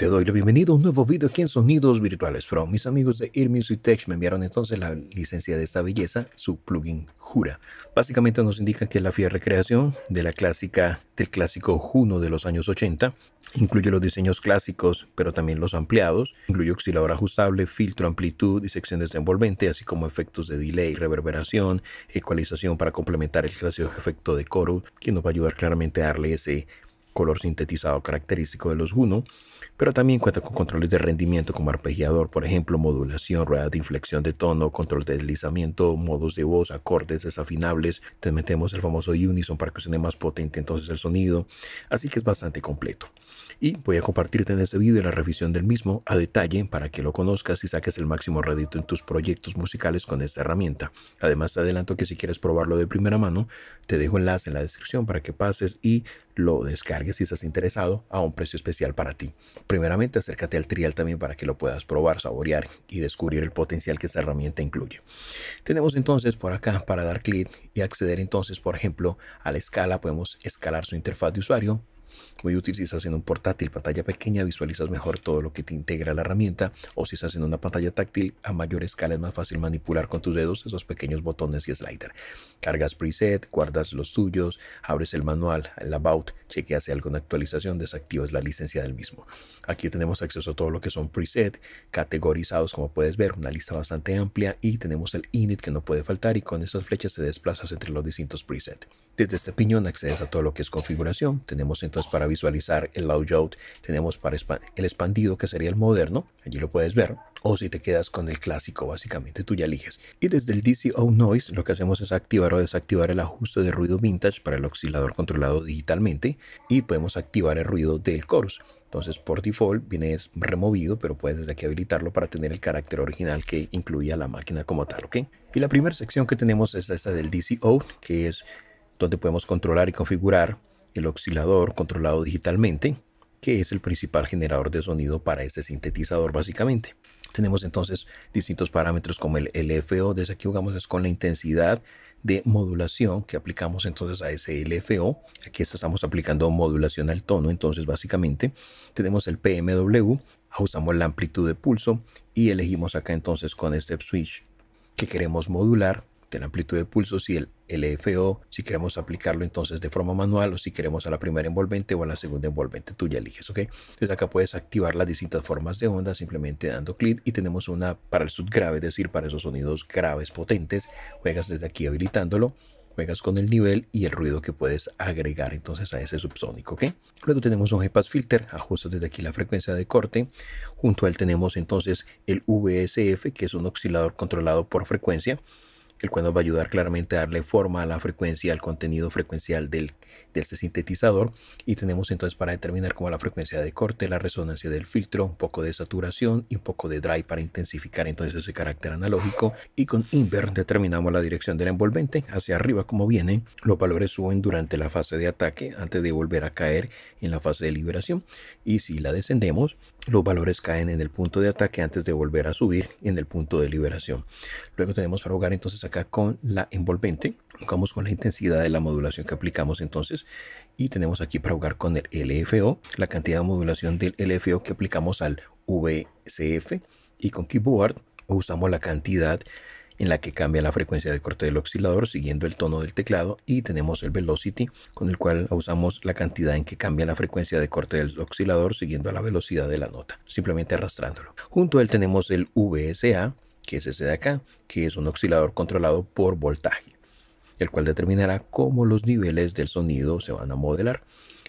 Te doy la bienvenida a un nuevo video aquí en Sonidos Virtuales From Mis amigos de Ear Music Tech me enviaron entonces la licencia de esta belleza, su plugin Jura. Básicamente nos indica que es la fiel recreación de la clásica, del clásico Juno de los años 80. Incluye los diseños clásicos, pero también los ampliados. Incluye oscilador ajustable, filtro, amplitud y sección desenvolvente, así como efectos de delay, reverberación, ecualización para complementar el clásico efecto de coro, que nos va a ayudar claramente a darle ese color sintetizado característico de los Juno pero también cuenta con controles de rendimiento como arpegiador, por ejemplo, modulación, rueda de inflexión de tono, control de deslizamiento, modos de voz, acordes desafinables. Te metemos el famoso Unison para que suene más potente entonces el sonido. Así que es bastante completo. Y voy a compartirte en este video la revisión del mismo a detalle para que lo conozcas y saques el máximo rédito en tus proyectos musicales con esta herramienta. Además, te adelanto que si quieres probarlo de primera mano, te dejo enlace en la descripción para que pases y lo descargues si estás interesado a un precio especial para ti. Primeramente, acércate al trial también para que lo puedas probar, saborear y descubrir el potencial que esta herramienta incluye. Tenemos entonces por acá para dar clic y acceder entonces, por ejemplo, a la escala, podemos escalar su interfaz de usuario muy útil si estás en un portátil, pantalla pequeña, visualizas mejor todo lo que te integra la herramienta o si estás haciendo una pantalla táctil a mayor escala es más fácil manipular con tus dedos esos pequeños botones y slider. Cargas preset, guardas los tuyos, abres el manual, el about, chequeas si alguna actualización, desactivas la licencia del mismo. Aquí tenemos acceso a todo lo que son preset, categorizados como puedes ver, una lista bastante amplia y tenemos el init que no puede faltar y con esas flechas te desplazas entre los distintos preset. Desde este piñón accedes a todo lo que es configuración, tenemos entonces para visualizar el layout. Tenemos para el expandido, que sería el moderno, allí lo puedes ver, o si te quedas con el clásico, básicamente tú ya eliges. Y desde el DCO Noise lo que hacemos es activar o desactivar el ajuste de ruido vintage para el oscilador controlado digitalmente y podemos activar el ruido del chorus. Entonces por default viene es removido, pero puedes desde aquí habilitarlo para tener el carácter original que incluía la máquina como tal, ¿ok? Y la primera sección que tenemos es esta del DCO, que es donde podemos controlar y configurar el oscilador controlado digitalmente, que es el principal generador de sonido para este sintetizador básicamente. Tenemos entonces distintos parámetros como el LFO, desde aquí jugamos con la intensidad de modulación que aplicamos entonces a ese LFO. Aquí estamos aplicando modulación al tono, entonces básicamente tenemos el PMW, ajustamos la amplitud de pulso y elegimos acá entonces con este switch que queremos modular de la amplitud de pulso si el LFO, si queremos aplicarlo entonces de forma manual o si queremos a la primera envolvente o a la segunda envolvente, tú ya eliges, ¿ok? Entonces acá puedes activar las distintas formas de onda simplemente dando clic y tenemos una para el subgrave, es decir, para esos sonidos graves potentes, juegas desde aquí habilitándolo juegas con el nivel y el ruido que puedes agregar entonces a ese subsónico. ¿ok? Luego tenemos un G-Pass Filter, ajustas desde aquí la frecuencia de corte. Junto a él tenemos entonces el VSF, que es un oscilador controlado por frecuencia el cual nos va a ayudar claramente a darle forma a la frecuencia, al contenido frecuencial del, del sintetizador. Y tenemos entonces para determinar como la frecuencia de corte, la resonancia del filtro, un poco de saturación y un poco de dry para intensificar entonces ese carácter analógico. Y con invert determinamos la dirección del envolvente hacia arriba como viene. Los valores suben durante la fase de ataque antes de volver a caer en la fase de liberación. Y si la descendemos, los valores caen en el punto de ataque antes de volver a subir en el punto de liberación. Luego tenemos para jugar entonces con la envolvente. Jugamos con la intensidad de la modulación que aplicamos entonces. Y tenemos aquí para jugar con el LFO, la cantidad de modulación del LFO que aplicamos al VCF. Y con keyboard usamos la cantidad en la que cambia la frecuencia de corte del oscilador siguiendo el tono del teclado y tenemos el velocity con el cual usamos la cantidad en que cambia la frecuencia de corte del oscilador siguiendo la velocidad de la nota, simplemente arrastrándolo. Junto a él tenemos el VSA que es ese de acá, que es un oscilador controlado por voltaje, el cual determinará cómo los niveles del sonido se van a modelar.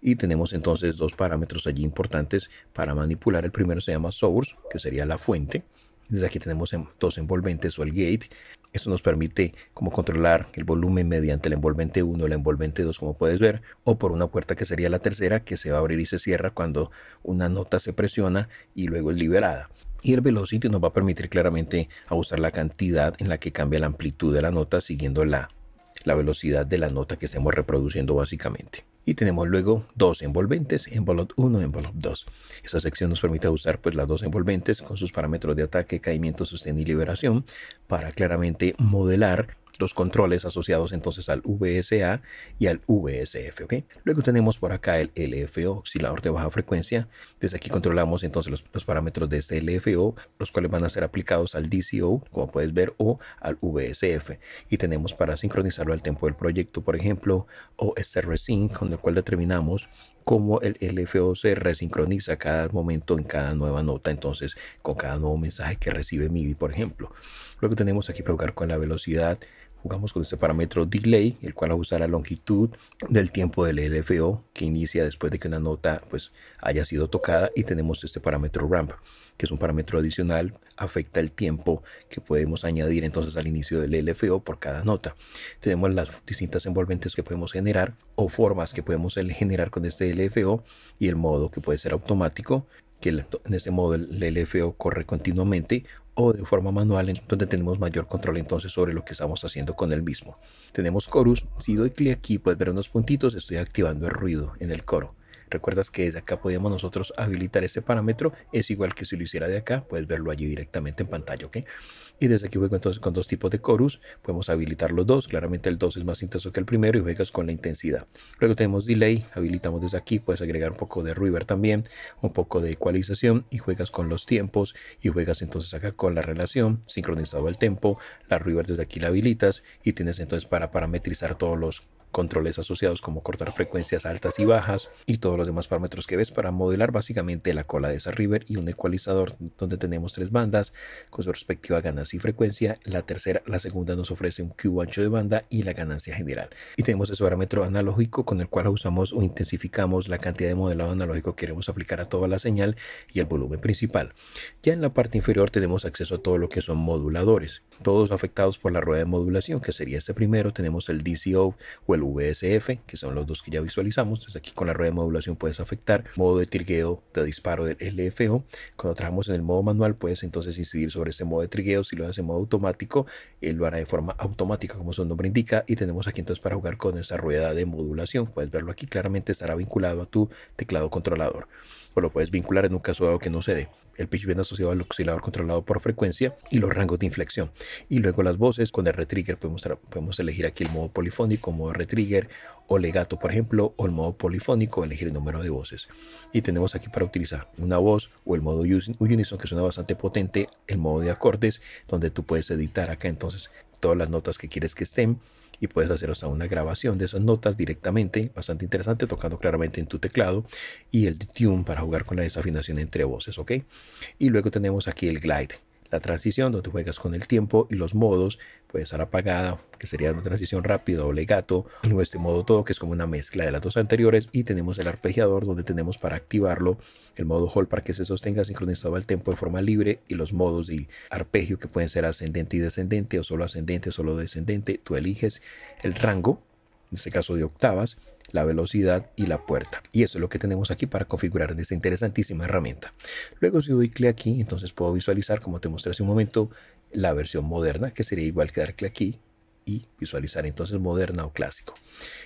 Y tenemos entonces dos parámetros allí importantes para manipular. El primero se llama source, que sería la fuente. Desde aquí tenemos em, dos envolventes o el gate. Esto nos permite como controlar el volumen mediante el envolvente 1, o el envolvente 2, como puedes ver, o por una puerta que sería la tercera, que se va a abrir y se cierra cuando una nota se presiona y luego es liberada y el velocity nos va a permitir claramente usar la cantidad en la que cambia la amplitud de la nota siguiendo la, la velocidad de la nota que estemos reproduciendo básicamente. Y tenemos luego dos envolventes, envelope 1, envelope 2. Esta sección nos permite usar pues las dos envolventes con sus parámetros de ataque, caimiento, sostén y liberación para claramente modelar los controles asociados entonces al VSA y al VSF. Luego tenemos por acá el LFO, oscilador de baja frecuencia. Desde aquí controlamos entonces los, parámetros de este LFO, los cuales van a ser aplicados al DCO, como puedes ver, o al VSF. Y tenemos para sincronizarlo al tiempo del proyecto, por ejemplo, o este resync, con el cual determinamos cómo el LFO se resincroniza cada momento en cada nueva nota, entonces con cada nuevo mensaje que recibe MIDI, por ejemplo. Luego tenemos aquí para jugar con la velocidad jugamos con este parámetro delay, el cual ajusta la longitud del tiempo del LFO que inicia después de que una nota pues, haya sido tocada y tenemos este parámetro ramp, que es un parámetro adicional, afecta el tiempo que podemos añadir entonces al inicio del LFO por cada nota. Tenemos las distintas envolventes que podemos generar o formas que podemos generar con este LFO y el modo que puede ser automático, que en este modo el LFO corre continuamente o de forma manual, donde tenemos mayor control entonces sobre lo que estamos haciendo con el mismo. Tenemos chorus, si doy clic aquí puedes ver unos puntitos, estoy activando el ruido en el coro. Recuerdas que desde acá podemos nosotros habilitar este parámetro, es igual que si lo hiciera de acá, puedes verlo allí directamente en pantalla, ¿ok? Y desde aquí juego entonces con dos tipos de chorus, podemos habilitar los dos, claramente el dos es más intenso que el primero y juegas con la intensidad. Luego tenemos delay, habilitamos desde aquí, puedes agregar un poco de river también, un poco de ecualización y juegas con los tiempos y juegas entonces acá con la relación, sincronizado al tempo, la river desde aquí la habilitas y tienes entonces para parametrizar todos los controles asociados como cortar frecuencias altas y bajas y todos los demás parámetros que ves para modelar básicamente la cola de esa river y un ecualizador donde tenemos tres bandas con su respectiva ganancia y frecuencia. La tercera, la segunda nos ofrece un Q ancho de banda y la ganancia general. Y tenemos ese parámetro analógico con el cual usamos o intensificamos la cantidad de modelado analógico que queremos aplicar a toda la señal y el volumen principal. Ya en la parte inferior tenemos acceso a todo lo que son moduladores, todos afectados por la rueda de modulación que sería este primero. Tenemos el DCO o el VSF, que son los dos que ya visualizamos. Entonces aquí con la rueda de modulación puedes afectar modo de trigueo de disparo del LFO. Cuando trabajamos en el modo manual puedes entonces incidir sobre ese modo de trigueo. Si lo haces en modo automático, él eh, lo hará de forma automática como su nombre indica. Y tenemos aquí entonces para jugar con esta rueda de modulación. Puedes verlo aquí, claramente estará vinculado a tu teclado controlador. O lo puedes vincular en un caso dado que no se dé el pitch viene asociado al oscilador controlado por frecuencia y los rangos de inflexión. Y luego las voces con el retrigger podemos, podemos elegir aquí el modo polifónico, modo retrigger o legato, por ejemplo, o el modo polifónico, elegir el número de voces. Y tenemos aquí para utilizar una voz o el modo unison que suena bastante potente, el modo de acordes donde tú puedes editar acá entonces todas las notas que quieres que estén y puedes hacer hasta una grabación de esas notas directamente, bastante interesante, tocando claramente en tu teclado y el tune para jugar con la desafinación entre voces, ¿ok? Y luego tenemos aquí el glide, transición, donde juegas con el tiempo y los modos, puede estar apagada, que sería una transición rápida, o legato o este modo todo, que es como una mezcla de las dos anteriores, y tenemos el arpegiador, donde tenemos para activarlo el modo hall para que se sostenga sincronizado el tiempo de forma libre, y los modos y arpegio que pueden ser ascendente y descendente, o solo ascendente, solo descendente, tú eliges el rango, en este caso de octavas, la velocidad y la puerta. Y eso es lo que tenemos aquí para configurar en esta interesantísima herramienta. Luego si doy clic aquí, entonces puedo visualizar, como te mostré hace un momento, la versión moderna, que sería igual que dar clic aquí y visualizar entonces moderna o clásico.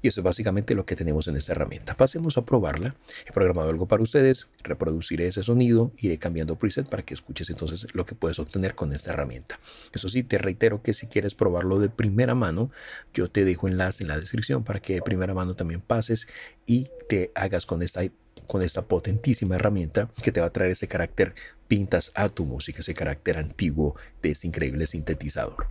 Y eso es básicamente lo que tenemos en esta herramienta. Pasemos a probarla. He programado algo para ustedes, reproduciré ese sonido, iré cambiando preset para que escuches entonces lo que puedes obtener con esta herramienta. Eso sí, te reitero que si quieres probarlo de primera mano, yo te dejo enlace en la descripción para que de primera mano también pases y te hagas con esta con esta potentísima herramienta que te va a traer ese carácter pintas a tu música, ese carácter antiguo de ese increíble sintetizador.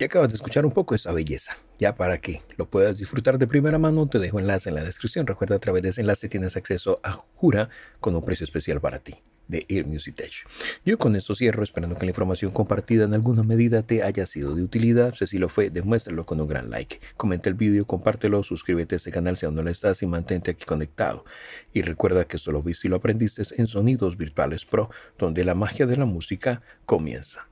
Ya acabas de escuchar un poco esa belleza. Ya para que lo puedas disfrutar de primera mano, te dejo enlace en la descripción. Recuerda, a través de ese enlace tienes acceso a Jura con un precio especial para ti de Ear Music Tech. Yo con esto cierro, esperando que la información compartida en alguna medida te haya sido de utilidad. Si lo fue, demuéstralo con un gran like. Comenta el video, compártelo, suscríbete a este canal si aún no lo estás y mantente aquí conectado. Y recuerda que solo lo viste y lo aprendiste en Sonidos Virtuales Pro, donde la magia de la música comienza.